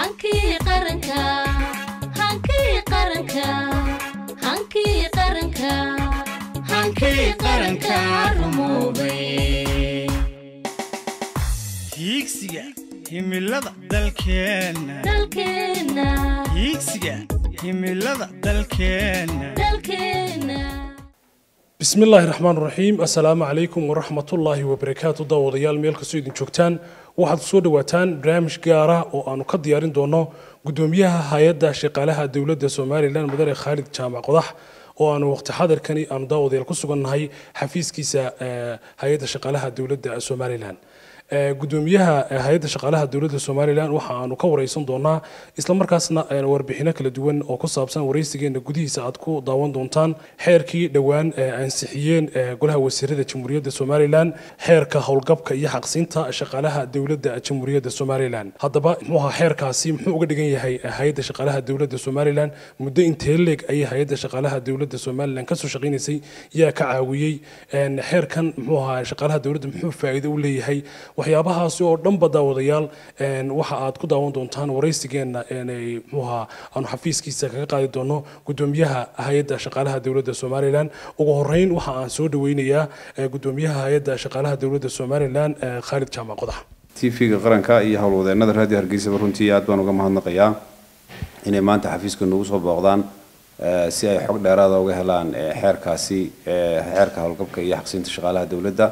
hiigsiga himilada dalkeennahiigsiga himilada dalkeennabismillaahi raxmaan raxiim assalaamu calaykum waraxmatullaahi wabarakaatu daawadayaal meelkastoo idin joogtaan waxaad soo dhawaataan barnaamij gaara oo aanu ka diyaarin doono gudoomiyaha hay-adda shaqaalaha dowladda somalilan mudane khaalid jaamac qodax oo aanu waqti xadarkani aanu daawadeel ku sugannahay xafiiskiisa eh, hay-adda shaqaalaha dowladda somalilan gudoomiyaha hay-adda shaqaalaha dowladda somalilan waxa aanu ka wareysan doonaa isla markaasna warbixino kala duwan oo ku saabsan wareysigeena gudihiisa aad ku daawan doontaan xeerkii dhowaan ansixiyeen golaha wasiirada jamhuuriyadda somalilan xeerka howlgabka iyo xaqsiinta shaqaalaha dowladda jamhuuriyadda somalilan haddaba muxuuha xeerkaasi muxuu uga dhigan yahay hay-adda shaqaalaha dowladda somalilan muddo intee ayay hay-adda shaqaalaha dowladda somalilan kasoo shaqaynaysay yaa ka caawiyey xeerkan muxuuha shaqaalaha dowladda muxuu faa'iido u leeyahay waxyaabahaasi oo dhanba daawadayaal waxa aad ku daawan doontaan waraysigeenna mxuahaa aanu xafiiskiisa kaga qaadi doono gudoomiyaha hay-adda shaqaalaha dowladda somalilan ugu horeyn waxa aan soo dhaweynayaa gudoomiyaha hay-adda shaqaalaha dowladda somalilan khaalid jaamac qodax t v ga qaranka iyo howlwadeenada raadiyo hargeysaba runtii aad baan uga mahadnaqayaa inay maanta xafiiska noogu soo booqdaan si ay xog dheeraada uga helaan xeerkaasi xeerka howlgabka iyo xaqsiinta shaqaalaha dowladda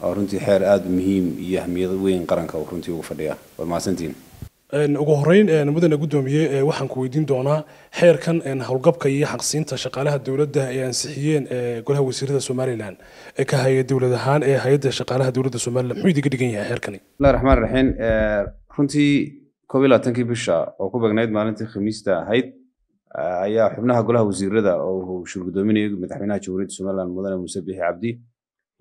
oo runtii xeer aada muhiim iyo ahmiyad weyn qaranka runtii ugu fadhiya war mahadsantiin ugu horeyn mudane gudoomiye waxaan ku weydiin doonaa xeerkan howlgabka iyo xaqsiinta shaqaalaha dowladda ay ansixiyeen golaha wasiirada somalilan ka hay dowlad ahaan ee hay-adda shaqaalaha dowladda somalilan muxuu idiga dhigan yahay xeerkani bismillahi raxmaan raxiim runtii koob labaatankii bisha oo ku beegnayd maalintii khamiista ahayd ayaa xubnaha golaha wasiirada oo shur gudoominaya madaxweynaha jamhuuriyadda somalilan mudane muuse bixi cabdi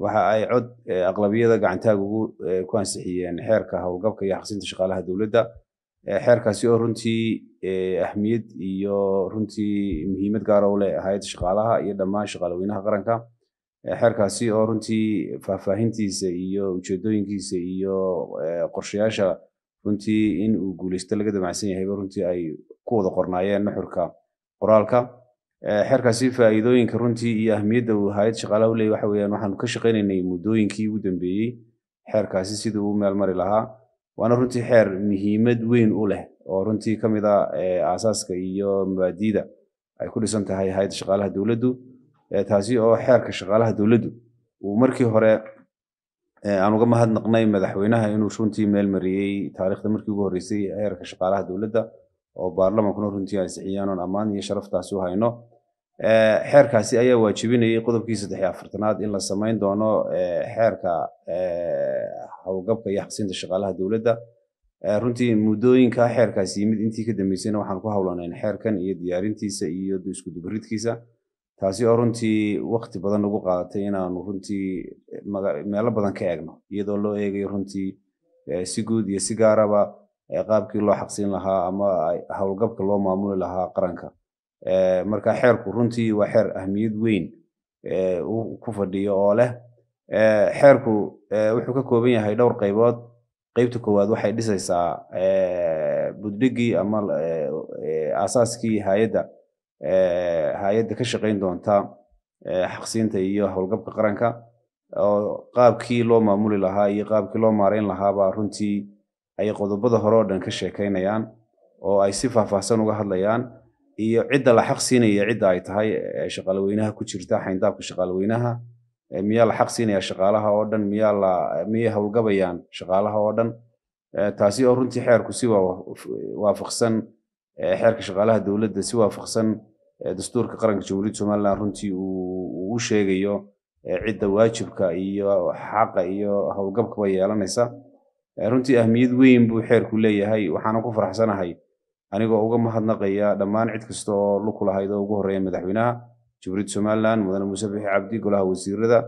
waxa ay cod eh, aqlabiyada gacantaag ugu eh, ku ansixiyeen xeerka howlgabka iyo xaqsinta shaqaalaha dowladda eh, xeerkaasi oo runtii ahmiyad iyo runtii muhiimad gaara ah u hay-adda shaqaalaha iyo dhammaan shaqaalaweynaha qaranka xeerkaasi oo runtii faahfaahintiisa iyo ujeedooyinkiisa iyo qorshayaasha runtii in uu guuleysto laga damacsan yahayba runtii ay ku wada qornaayeen nuxurka qoraalka Eh, xeerkaasi faa'iidooyinka runtii iyo ahmiyadda uu hay-ad shaqaalaha u leeyay waxa weeyaan waxaanu ka shaqaynaynay muddooyinkii ugu dambeeyey xeerkaasi siduu u meel lahaa waana runtii xeer muhiimad weyn u leh oo runtii ka mid a eh, aasaaska iyo mabaadiida ay ku dhisan tahay hay-adda shaqaalaha dowladdu eh, taasi oo xeerka shaqaalaha dowladdu uu markii hore aan uga mahadnaqnay madaxweynaha inuu runtii meel taariikhda markii ugu horreysay xeerka shaqaalaha dowladda oo baarlamankuna runtii ansixiyaan oon ammaan iyo sharaftaasi u hayno eh, xeerkaasi ayaa waajibinayay qodobkii saddex iyo afartanaad in la samayn doono eh, xeerka howlgabka eh, iyo xaqsinta shaqaalaha dowladda runtii muddooyinka xeerkaasi yimid intii ka dambeysayna waxaan ku hawlanayn xeerkan iyo diyaarintiisa iyo isku dubaridkiisa taasi oo runtii wakti badan ugu qaadatay inaanu runtii meelo badan ka eegno iyadoo loo eegayo runtii si guud iyo si gaaraba qaabkii loo xaqsiin lahaa ama howlgabka loo maamuli lahaa qaranka marka xeerku runtii waa xeer ahmiyad weyn ku fadhiyo oo leh xeerku wuxuu ka kooban yahay dhowr qaybood qaybta koowaad waxay dhisaysaa buddigii ama aasaaskii hayadda hay-adda ka shaqayn doonta xaqsiinta iyo howlgabka qaranka oo qaabkii loo maamuli lahaa iyo qaabkii loo maarayn lahaabaa runtii ayay qodobada hore oo dhan ka sheekaynayaan oo ay si faahfaahsan uga hadlayaan iyo cidda la xaq siinaya cidda ay tahay shaqaalweynaha ku jirta xayndaabka shaqaalweynaha miyaa la xaq siinaya shaqaalaha oo dhan miyaa la miyay howlgabayaan shaqaalaha oo dhan taasi oo runtii xeerku si waafaqsan xeerka shaqaalaha dowladda si waafaqsan dastuurka qaranka jamhuuriyadda somaliland runtii uu u sheegayo cidda waajibka iyo xaqa iyo howlgabkaba yeelanaysa runtii ahmiyad weyn buu xeerku leeyahay waxaana ku faraxsanahay anigoo uga mahadnaqaya dhammaan cid kasta oo luku lahayd oo ugu horreeya madaxweynaha jibriid somaliland mudane muuse bixi cabdi golaha wasiirada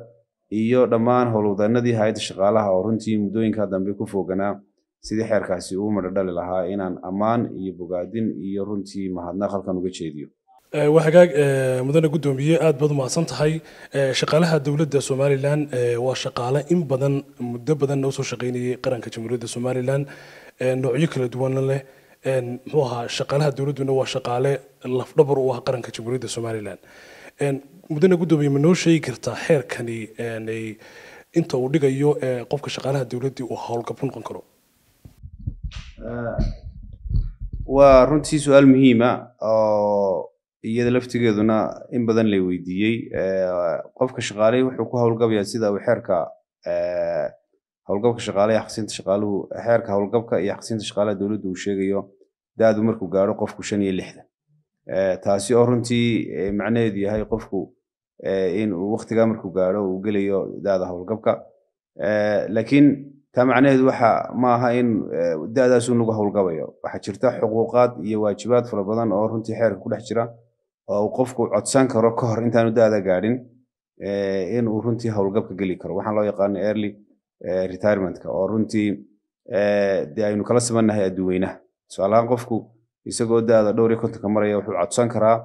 iyo dhammaan howlwadanadii hay-adda shaqaalaha oo runtii muddooyinka dambe ku fooganaa sidii xeerkaasi uu madhadhali lahaa inaan ammaan iyo bogaadin iyo runtii mahadnaq halkan uga jeediyo Eh, wahagaag eh, mudane gudoomiye aad baad umahadsan tahay eh, shaqaalaha dowladda somalilan waa shaqaale in badan muddo badan oo soo shaqaynayay qaranka jamhuuriyadda somalilan noocyo kala duwana leh muxuu ahaa shaqaalaha dowladduna waa shaqaale lafdhabar u ah qaranka jamhuuriyadda somalilan mudane gudoomiye ma noo sheegi kartaa xeerkani inta uu dhigayo qofka shaqaalaha dowladdii uu howlgab noqon karo waa runtii su-aal muhiima oo iyada laftigeeduna in badan la weydiiyey eh, qofka shaqaaley wuxuu ku howlgabayaa sida uu xeerka eh, howlgabka shaqaale iyo shaqaaluhu xeerka howlgabka iyo xaqsiinta shaqaalaha dowladdu uu sheegayo da markuu gaaro qofku shan iyo lixdan eh, taasi oo runtii macnaheedu yahay qofku in uu waktigaa markuu gaaro uu gelayo da howlgabka laakiin taa macnaheedu waxa ma aha in da-daasuu howlgabayo waxaa jirta xuquuqaad iyo waajibaad fara badan oo runtii xeerka ku dhex jira oo uu qofku codsan karo ka hor intaanu daada gaadhin eh, inuu runtii howlgabka geli karo waxaan loo yaqaano early eh, retirementka oo runtii eh, de aynu kala simannahay adduweynaha tusaalahaan qofku isagoo daada dhowr iyo kontonka maraya wuxuu codsan karaa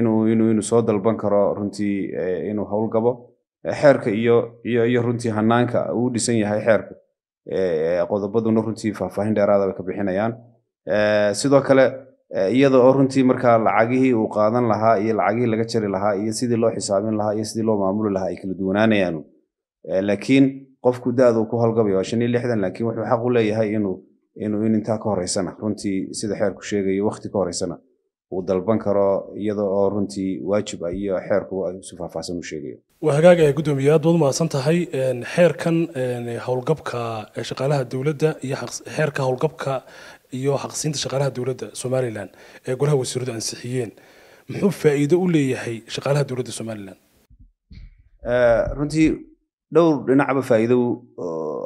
inuu inuu inuu soo dalban karo runtii inuu howl gabo xeerka iyo iyo iyo runtii hanaanka uu dhisan yahay xeerka qodobaduna runtii faahfaahin dheeraada ah bay ka bixinayaan sidoo kale iyada oo runtii markaa lacagihii uu qaadan lahaa iyo lacagihii laga jari lahaa iyo sidii loo xisaabin lahaa iyo sidii loo maamuli lahaa ay kala duwanaanayaan eh, laakiin qofku daadu ku howlgabayo waa shan iyo lixdan laakiin wuxuu xaq u leeyahay inuu inuu in intaa ka horeysana runtii sida xeerku sheegayo waqti ka horeysana uu dalban karo iyada oo runtii waajib ah iyo xeerku si faahfaahsan uu sheegayo waa hagaaga guddoomiye aad baad umahadsan tahay xeerkan howlgabka shaqaalaha dowladda iyo xeerka howlgabka iyo xaqsiinta shaqaalaha dowladda somalilan ee golaha wasiiradu ansixiyeen muxuu faa'iido u leeyahay shaqaalaha dowladda somalilan eh, runtii dhowr dhinacba faa'iido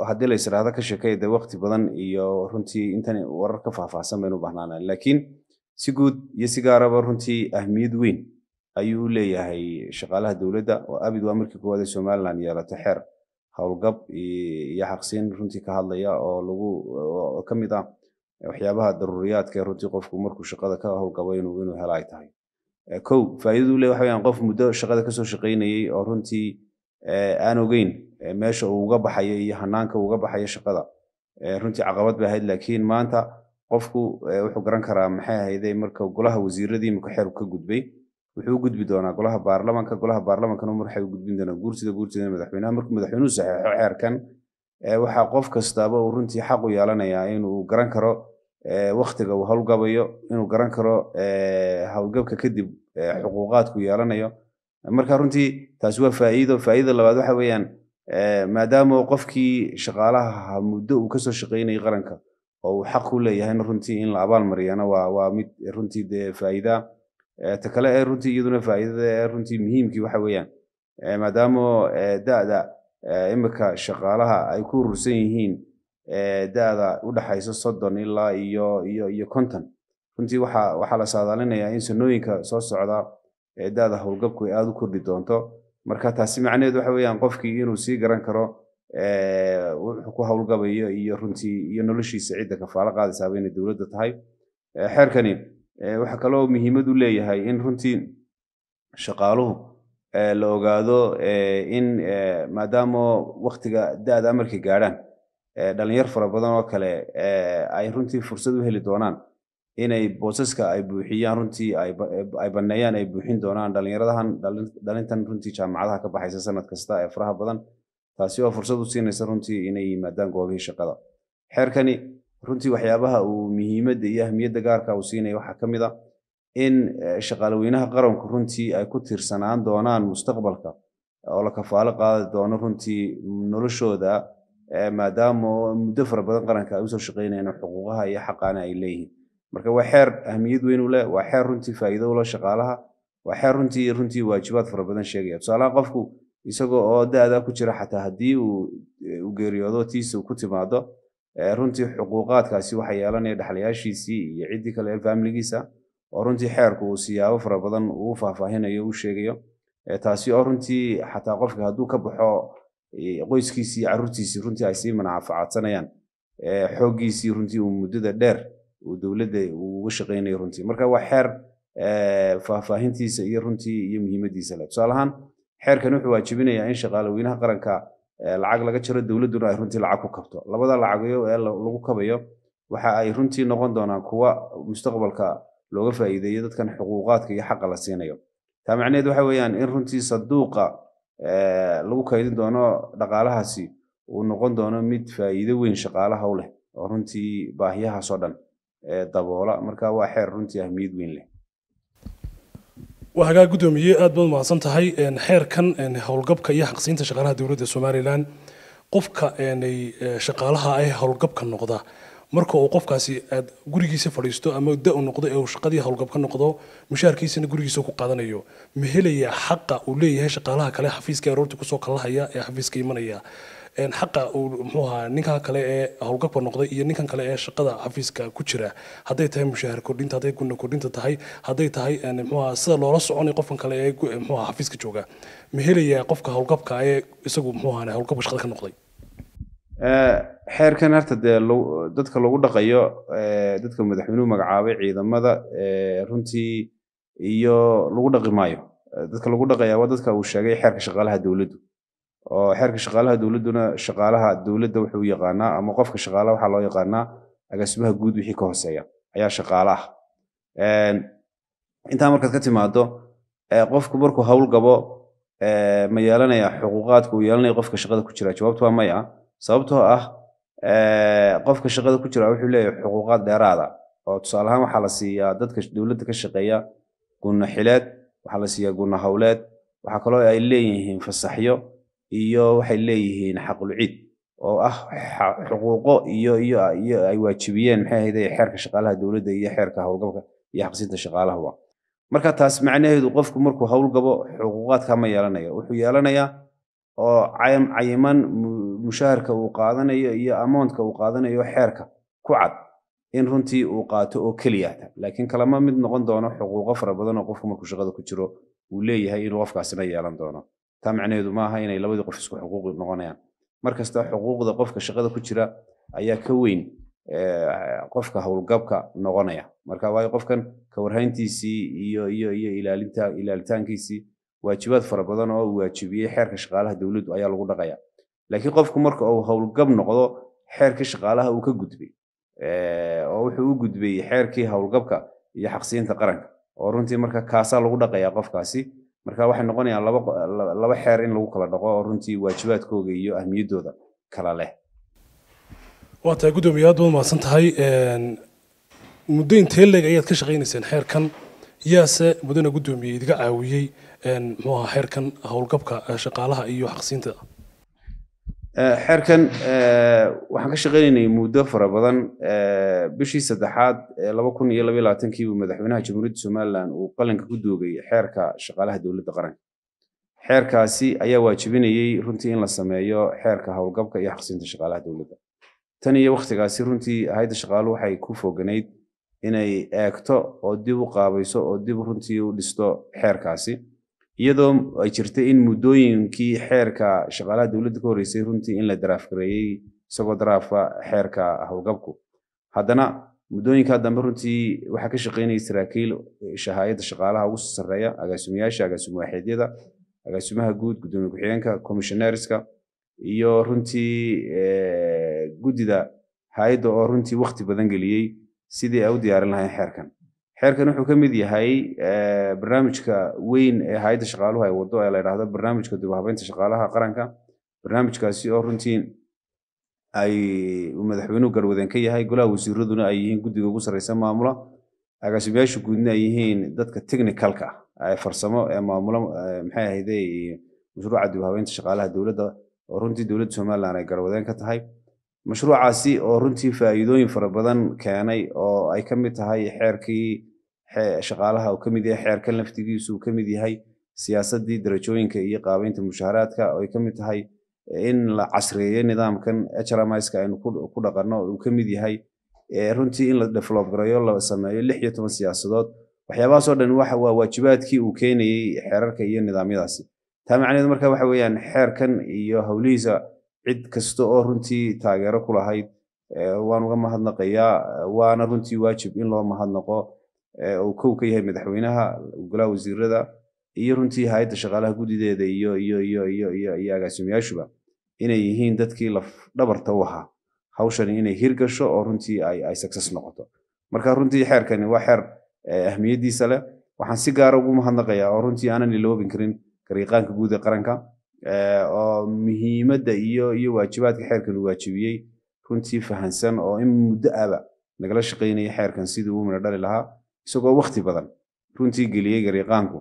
haddii la ka sheekay waqti badan iyo runtii intan warar faahfaahsan baynu u laakiin si guud iyo si gaaraba runtii ahmiyad weyn ayuu leeyahay shaqaalaha dowladda oo abid waa markii koowaad ee somalilan yeelatay xeer howlgab iyo xaqsiin runtii ka hadlaya oo lagu ka mid ah waxyaabaha daruuriyaadka ee runtii qofku markuu shaqada ka howlgabo inuu helo ay tahay kow faa'iidadu le waxa weyaan qof muddo shaqada kasoo shaqaynayey oo runtii aan ogeyn meesha uu uga baxayo iyo hanaanka uga baxayo shaqada runtii caqabad bay ahayd laakiin maanta qofku wuxuu garan karaa maxay ahayde marka golaha wasiiradii imika xeerku ka gudbay wuxuu gudbi doonaa golaha baarlamanka golaha baarlamankana marxay u gudbin doonaa guurtida guurtidana madaxweynaha markuu madaxweynuhu saxeexo xeerkan Eh, waxaa qof kastaaba uu runtii xaq u yeelanayaa inuu garan karo eh, waktiga uu howlgabayo inuu garan karo howlgabka eh, kadib xuquuqaadku yeelanayo marka runtii taasi waa faa'iido faa'iida labaad waxa weeyaan maadaama qofkii shaqaalaha muddo uu kasoo shaqaynayay qaranka oo uu xaq ku leeyahayna runtii in la abaalmariyana waa waa mid runtii dee faa'iida ta kale ee runtii iyaduna faa'iidada ee runtii muhiimkii waxa weeyaan maadaama da'da Eh, imika shaqaalaha ay ku urursan yihiin eh, dada udhexaysa soddon ilaa iyo iyo iyo konton runtii waxa waxaa la saadaalinayaa in sanooyinka soo socda dada howlgabku ay aada u kordhi doonto marka taasi macnaheed waxa weeyaan qofkii inuu sii garan karo eh, wuxuu ku howlgabayo iyo runtii iyo noloshiisa cidda kafaalo qaadaysaaba inay dowladda tahay xeerkani waxa kaloo muhiimad u leeyahay in runtii shaqaaluhu la ogaado in maadaama waktiga da-da markay gaadhaan dhalinyar fara badan oo kale ay runtii fursad u heli doonaan inay boosaska ay buuxiyaan runtii ay baneeyaan ay buuxin doonaan dhalinyaradahan dhalintan runtii jaamacadaha ka baxaysa sanad kasta ee faraha badan taasi oo fursad u siinaysa runtii inay yimaadaan goobihii shaqada xeerkani runtii waxyaabaha uu muhiimadda iyo ahmiyadda gaarka uu siinaya waxaa ka mid a ah in eh, shaqaalaweynaha qaranku runtii ay ku tiirsanaan doonaan mustaqbalka oo la kafaalo qaadi doono runtii noloshooda eh, maadaama muddo fara badan qaranka ay usoo shaqeynayaan xuquuqaha iyo xaqaana ay leeyihiin marka waa xeer ahmiyad weyn u waa xeer runtii faa'iido ula shaqaalaha waa xeer runtii runtii waajibaad fara badan sheegaya tusaalaha qofku isagoo oo da-daa ku jira xataa haddii uu eh, geeriyoodo tiisa ku timaado runtii xuquuqaadkaasi waxaa yeelanaya dhexlayaashiisii iyo ciddii kale ee faamiligiisa oo runtii xeerku uu siyaabo fara badan uu faahfaahinayo u sheegayo taasi oo runtii xataa qofka hadduu ka baxo qoyskiisii caruurtiisii runtii ay sii manacafacaadsanayaan xooggiisii runtii uu muddada dheer uu dowladda uga shaqaynayo runtii marka waa xeer faahfaahintiisa iyo runtii iyo muhiimaddiisa le tusaalahaan xeerkan wuxuu waajibinayaa in shaqaalaweynaha qaranka lacag laga jiro dowladduna ay runtii lacag ku kabto labada lacagoyo ee lagu kabayo waxa ay runtii noqon doonaan kuwa mustaqbalka looga faa'iideeyo dadkan xuquuqaadka iyo xaqa la siinayo taa macnaheed waxa weeyaan in runtii saduuqa eh, lagu kaydin doono dhaqaalahaasi uu noqon doono mid faa'iido weyn shaqaalaha u leh oo runtii baahiyahaasoo dhan eh, daboola marka waa xeer runtii ahmiyad weyn leh waa hagaa guddoomiye aad baad umahadsan tahay xeerkan howlgabka iyo xaqsiinta shaqaalaha dowladda somalilan qofka eh, shaqaalaha ah howlgabka noqda marka uu qofkaasi aad gurigiisa fadhiisto ama da u noqdo ee uu shaqadii howlgab ka noqdo mushaarkiisana gurigiisa ku qaadanayo ma helaya xaqa uu leeyahay shaqaalaha kale xafiiska aroorta kusoo kallahaya ee xafiiska imanaya xaqa uu mxuu ahaa ninkan kale ee howlgabka noqday iyo ninkan kale ee shaqada xafiiska ku jira hadday tahay mushaahar kordhinta hadday kuna kordhinta tahay hadday tahay mxuu ahaa sida loola soconay qofkan kale ee mxuu ahaa xafiiska jooga ma helayaa qofka howlgabka ee isagu mxuu ahaa howlgabka shaqada ka noqday Eh, xeerkan horta dee dadka lagu dhaqayo eh, dadka madaxweynuhu magacaabay ciidamada eh, runtii iyo lagu dhaqi maayo dadka lagu dhaqaya waa dadka uu sheegay xeerka shaqaalaha dowladdu oo xeerka shaqaalaha dowladduna shaqaalaha dowladda wuxuu yaqaanaa ama qofka shaqaalaha waxaa loo yaqaanaa agaasimaha guud wixii ka hooseeya ayaa shaqaalaha intaa markaad ka timaado qofku markuu howl ma yeelanayaa xuquuqaadka uu yeelanaya qofka shaqada ku jira jawaabtu waa maya sababtoo ah eh, qofka shaqada ku jira wuxuu leeyahay xuquuqaad dheeraada oo tusaale ahaan waxaa la siiyaa dadka dowladda ka shaqeeya gunno xileed waxaa la siiyaa guna howleed waxaa kaloo ay leeyihiin fasaxyo iyo waxay leeyihiin xaqul oo ah xuquuqo iyo iyo iyo ay waajibiyeen maxay ahayde xeerka shaqaalaha dowladda iyo xeerka howlgalka iyo xaqsiinta shaqaalahaba marka taas macnaheedu qofku markuu howlgabo xuquuqaadkama ma yeelanayo wuxuu yeelanayaa oo cayiman mushaharka uu qaadanayo iyo amountka uu qaadanayo xeerka ku cad in runtii uu qaato oo keliyata laakiin kalama mid noqon doono xuquuqo fara badan oo qofku markuu shaqada ku jiro uu leeyahay inuu qofkaasina yeelan doono taa macnaheedu maaha inay labadii qof isku xuquuqi noqonayaan markasta xuquuqda qofka shaqada ku jira ayaa ka weyn eh, qofka howlgabka noqonaya marka waayo qofkan ka warhayntiisii iyo iyo iyo ilaalitaankiisii waajibaad fara badan oo uu waajibiyey xeerka shaqaalaha dowladdu ayaa lagu dhaqaya laakiin qofku marka uu howlgab noqdo xeerkii shaqaalaha uu ka gudbay eh, oo wuxuu u gudbay xeerkii howlgabka iyo xaqsiinta qaranka oo runtii marka kaasaa lagu dhaqayaa qofkaasi marka waxay noqonayaan laba xeer in lagu kala dhaqo oo runtii waajibaadkooga iyo ahmiyaddooda kala leh waa tahay aad baad mahadsan tahay muddo intee ayaad ka shaqaynayseen xeerkan yaase mudana guddoomiye idiga caawiyey muxuu ahaa xeerkan howlgabka shaqaalaha iyo xaqsiinta Eh, xeerkan eh, waxaan ka shaqeynaynay muddo fara badan eh, bishii saddexaad laba kun iyo labaiy labaatanki buu madaxweynaha jamhuuriyadda somaliland uu qalinka ku duugay xeerka shaqaalaha dowladda qaranka xeerkaasi ayaa waajibinayey runtii in la sameeyo xeerka howlgabka iyo xaqsinta shaqaalaha dowladda tan iyo wakhtigaasi runtii hayadda shaqaaluhu waxay ku fooganayd inay eegto oo dib u qaabayso oo dib runtii u dhisto xeerkaasi iyadoo ay jirtay in muddooyinkii xeerka shaqaalaha dowladda ka horreysay runtii in la daraafgareeyey isagoo daraafa xeerka howlgabku haddana muddooyinkaa dambe runtii waxaa ka shaqeynaya saraakiil shahaayadda shaqaalaha ugu soo sarreeya agaasumayaasha waaxeedyada agaasumaha guud guddoomiye ku-xigeenka commissionerska iyo runtii guddida hay-adda oo runtii wakti badan geliyey sidii ay u diyaarin lahayn xeerkan xeerkan wuxuu ka mid yahay eh, barnaamijka weyn ee hayadda shaqaaluhu ay wado ee la ydhahdo barnaamijka dib habeynta shaqaalaha qaranka barnaamijkaasi oo runtii ay madaxweynuhu galwadan ka yahay golaha wasiiraduna ay yihiin guddiga ugu sarreysa maamula agaasimayaasha guudna ay yihiin dadka technicalka ah ee farsamo ee maamula eh, maxay ahayde mashruuca dib habeynta shaqaalaha dowladda oo runtii dowladda somalilan ay galwadeen ka tahay mashruucaasi oo runtii faa'iidooyin fara badan keenay oo ay ka mid tahay xeerkii shaqaalaha uu kamid yahay xeerkan laftigiisu uu kamid yahay siyaasadii darajooyinka iyo qaabeynta mushaharaadka ay kamid tahay in la casreeyo nidaamkan hrmiska aynu ku dhaqano uu kamid yahay runtii in la develop la sameeyo lix iyo toban siyaasadood waxyaabahaasoo dhan waa waajibaadkii uu keenayey xeerarka iyo nidaamyadaasi taa macnaheedu marka waxa weeyaan xeerkan iyo howlihiisa cid kasta oo runtii taageero ku lahayd waan uga mahadnaqayaa waana runtii waajib in loo mahadnaqo uu kow ka yahay madaxweynaha golaha wasiirada iyo runtii hay-adda shaqaalaha guddideeda iyo iyo iyo iyo iyo iyo agaasimayaashuba inay yihiin dadkii laf dhabarta u ahaa hawshani inay hirgasho oo runtii ay success noqoto marka runtii xeerkani waa xeer ahmiyadiisa leh waxaan si gaara ah ugu mahadnaqayaa oo runtii aanan iloobin karin gariiqaanka guud ee qaranka oo muhiimadda iyo iyo waajibaadka xeerkan uu waajibiyey runtii fahansan oo in muddo aba nagala shaqaynaya xeerkan sidii uu midho dhali lahaa isagoo wakhti badan runtii geliyey gariiqaanku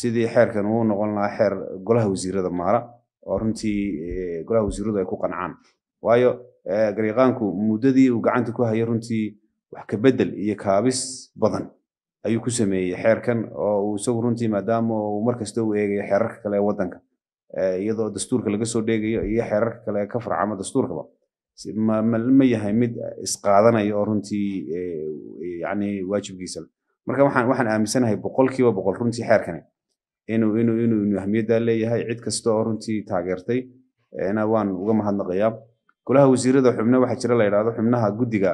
sidii xeerkan uu noqon lahaa xeer golaha wasiirada maara oo runtii eh, golaha wasiiradu ay ku qancaan waayo eh, gariiqaanku muddadii uu gacanta ku hayo runtii wax ka bedel iyo kaabis badan ayuu ku sameeyey xeerkan oo uu isagu runtii maadaama uu markasta u eegayo xeerarka kale ee waddanka eh, iyadoo dastuurka laga soo dheegayo iyo xeerarka kale ka farcama dastuurkaba ma yahay mid isqaadanaya oo runtii yani waajibkiisa marka waxaan aaminsanahay boqolkiiba boqol runtii xeerkani inuu inuu inuu ahmiyadda leeyahay cid kasta oo runtii taageertay waan uga mahadnaqayaa golaha wasiirada xubne waxaa jira la yidhahdo xubnaha guddiga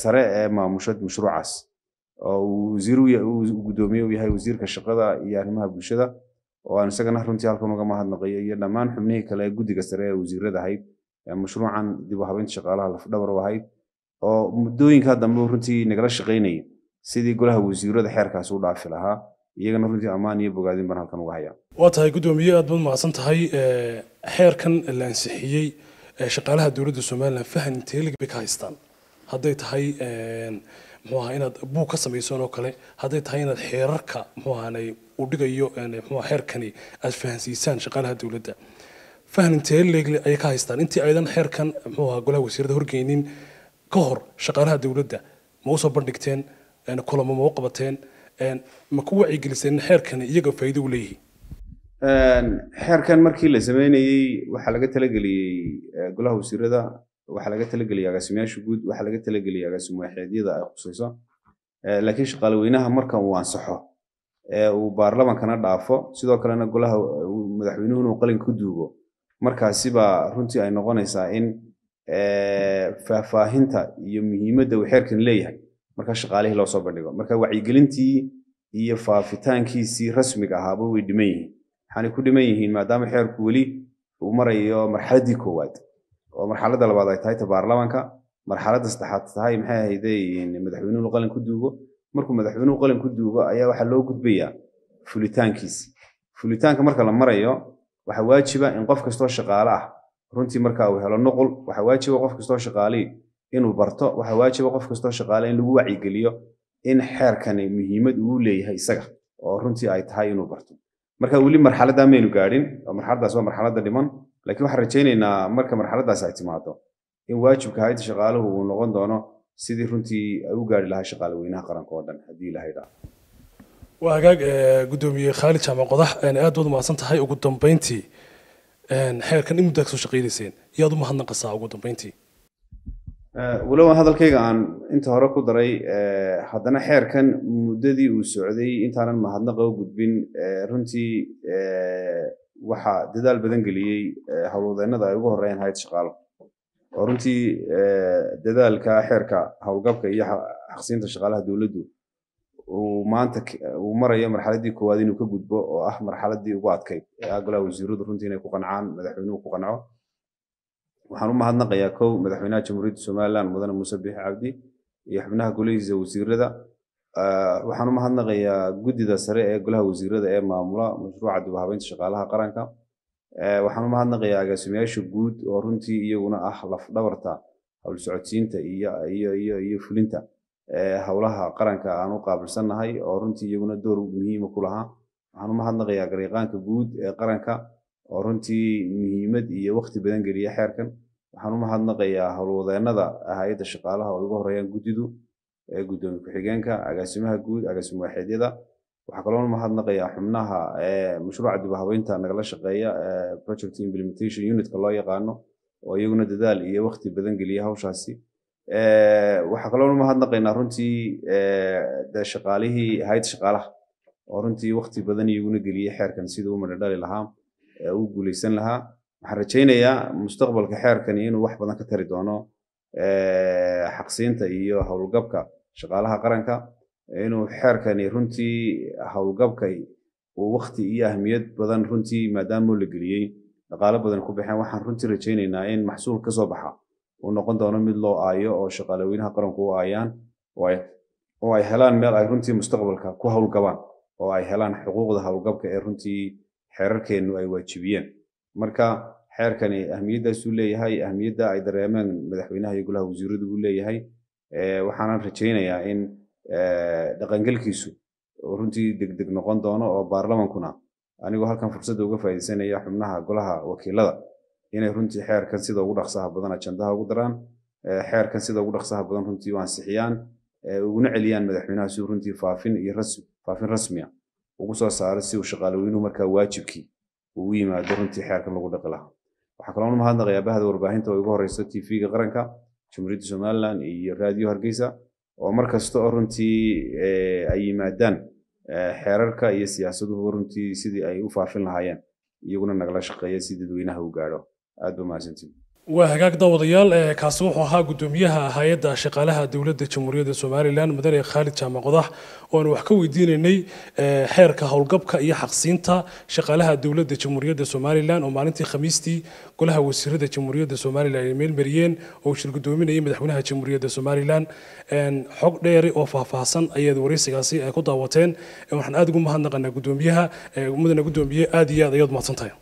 sare ee maamusha mashruucaas oo uu wasiiru guddoomiye yahay wasiirka shaqada iyo arrimaha bulshada oo aan isagana runtii halkan uga mahadnaqayo iyo dhammaan xubnihii kale ee guddiga sare ee wasiirada ahayd mashruucan dib u habeynta shaqaalaha lafdhabar u ahayd oo muddooyinkaa dambe runtii nagala shaqaynayay sidii golaha wasiirada xeerkaasi u dhaafi lahaa iyagana runtii ammaan iyo bogaadin baan halkan uga hayaa waa tahay guddoomiye aad baad mahadsan tahay xeerkan la ansixiyey shaqaalaha dowladda somalilan fahan inteelig bay ka haystaan hadday tahay muxuu ahaa inaad buug ka samaysan oo kale hadday tahay inaad xeerarka muxuu ahaanay uu dhigayo muxuu xeerkani aad fahansiisaan shaqaalaha dowladda fahan inteelig ayay ka haystaan intii aydan xeerkan muxuu ahaa golaha wasiirada horgeynin ka hor shaqaalaha dowladda ma usoo bandhigteen kulamo ma u ma ku wacyigeliseen xeerkan iyaga faa'iido u leeyihi xeerkan markii la sameynayey waxaa laga talageliyey golaha wasiirada waxaa laga talageliyay eh, agaasimayaasha guud waxaa laga talageliyay agaasimaxeedyada ay khusayso eh, laakiin shaqaalaweynaha markan uu ansaxo ee eh, uu baarlamankana dhaafo sidoo kalena golaha madaxweynuhuna uu qalinka ku duugo markaasiba runtii ay noqonaysaa in faahfaahinta iyo muhiimadda uu xeerkan leeyahay markaa shaqaalihii loosoo bandhigo marka wacyigelintii iyo faafitaankiisii rasmiga ahaaba way dhiman yihiin waxaanay ku dhiman yihiin maadaama xeerku weli uu marayo marxaladdii koowaad oo marxaladda labaad ay tahay baarlamaanka marxaladda saddexaad tahay maxay ahayde madaxweynuhu qalin ku duugo markuu madaxweynuhu qalin ku duugo ayaa waxaa loo gudbayaa fulitaankiisi fulitaanka marka la marayo waxaa waajiba in qof kastoo shaqaale ah runtii marka uu helo nuqul waxaa waajiba qof kastoo shaqaalihii inuu barto waxaa waajiba ah qof kastoo shaqaale in lagu wacigeliyo in xeerkani muhiimad uu leeyahay isaga oo runtii ay tahay inuu barto marka weli marxaladda maynu gaadhin oo waa marxaladda dhiman laakiin waxaan rajaynaynaa marka marxaladdaas ay timaado in waajibka hayta shaqaaluhu uu noqon doono sidii runtii ay u gaari lahaa shaqaale qaranka oo dhan haddii ilahay dhaa waa hagaag eh, guddoomiye khaalid jaamac qodax aad baad umahadsan tahay ugu dambayntii xeerkan in shaqaynayseen yaad u mahadnaqasaa ugu dambayntii Eh, waloba hadalkayga aan inta hore ku daray eh, haddana xeerkan muddadii uu socday intaanan mahadnaqa u gudbin eh, runtii waxaa dadaal badan geliyey howlwadeennada ay ugu horreyn hayd shaqaalo oo runtii dadaalka xeerka howlgabka iyo xaqsiinta shaqaalaha dowladdu uu maanta uu marayo marxaladdii koowaad inuu ka gudbo oo ah marxaladdii ugu adkayd ee ah golaha wasiiradu runtii inay ku qancaan madaxweynuhu ku qanco waxaan u mahadnaqayaa kow madaxweynaha jamhuuriyadda somalilan mudane muuse biixi cabdi iyo xubnaha golihiisa wasiirada waxaan u mahadnaqayaa guddida sare ee golaha wasiirada ee maamula mashruuca dubahabeynta shaqaalaha qaranka waxaan u mahadnaqayaa agaasimayaasha guud oo runtii iyaguna ah lafdhabarta howlsocodsiinta iyo fulinta howlaha qaranka aan u qaabilsannahay oo runtii iyaguna door muhiima ku lahaa waxaan u mahadnaqayaa garyaqaanka guud ee qaranka oo runtii muhiimad iyo wakti badan geliya xeerkan waxaan u mahadnaqayaa howlwadeenada hayadda shaqaalaha oo ugu horeeyaan guddidu gudoomiye ku-xigeenka agaasimaha guud agaasimo waaxeedyada waxaa kaloo mahadnaqayaa xubnaha mashruuca dib habeynta nagala shaqeeya project implementation unitka loo yaqaano oo iyaguna dadaal iyo wakti badan geliya hawshaasi waxaa kaloo mahadnaqaynaa runtii de shaqaalihii hayadda shaqaalaha oo runtii wakti badan iyaguna geliyey xeerkan sidii u madhadhali lahaa u guuleysan lahaa waxaan rajaynayaa mustaqbalka xeerkani inuu wax badan ka tari doono xaqsiinta iyo howlgabka shaqaalaha qaranka inuu xeerkani runtii howlgabka uu wakti iyo ahmiyad badan runtii maadaama la geliyey dhaqaalo badan ku baxeen waxaan runtii rajaynaynaa in maxsuul kasoo baxa uu noqon doono mid loo aayo oo shaqaalaweynaha qaranku u aayaan oo ay helaan meel ay runtii mustaqbalka ku howlgabaan oo ay helaan xuquuqda howlgabka ee runtii xeerarkeennu ay waajibiyeen marka xeerkani ahmiyaddaasuu leeyahay ahmiyadda ay dareemeen madaxweynaha iyo golaha wasiiradu uu leeyahay eh, waxaanan rajaynayaa in eh, dhaqangelkiisu runtii degdeg noqon doono oo baarlamankuna anigoo halkan fursadda uga faa'iidaysanaya xubnaha golaha wakiilada inay runtii xeerkan sida ugu dhaqsaha badan ajandaha ugu daraan eh, xeerkan sida ugu dhaqsaha badan runtii u ansixiyaan uguna celiyaan madaxweynaha si runtii faafin iyo faafin rasmiya ugu soo saaray si uu shaqaalaweynuhu markaa waajibkii uu yimaado runtii xeerkan lagu dhaqi lahaa waxaa kaloo mahadnaqayaa bahda warbaahinta oo igu horeysa tvga qaranka jamhuuriyadda somalilan iyo raadiyo hargeysa oo mar kasta oo runtii eh, ay yimaadaan eh, xeerarka iyo siyaasaduhu runtii sidii ay u faafin lahaayeen iyaguna nagala shaqeeya si dadweynaha u gaadho aad ba mahadsantiin waa hagaag daawadayaal eh, kaasi wuxuu ahaa gudoomiyaha hay-adda shaqaalaha dowladda jamhuuriyadda somalilan mudane khaalid jaama qodax oanu wax ka weydiinaynay xeerka eh, howlgabka iyo xaqsiinta shaqaalaha dowladda jamhuuriyadda somalilan oo maalintii khamiistii golaha wasiirada jamhuuriyadda somalilan ay meelmariyeen oo shir gudoominayay madaxweynaha jamhuuriyadda somalilan xog dheeri oo faahfaahsan ayaad wareysigaasi eh, ku daawateen waxaan aada ugu mahadnaqanaa gudoomiyaha mudane gudoomiye aad iyo aad ayaad mahadsantahay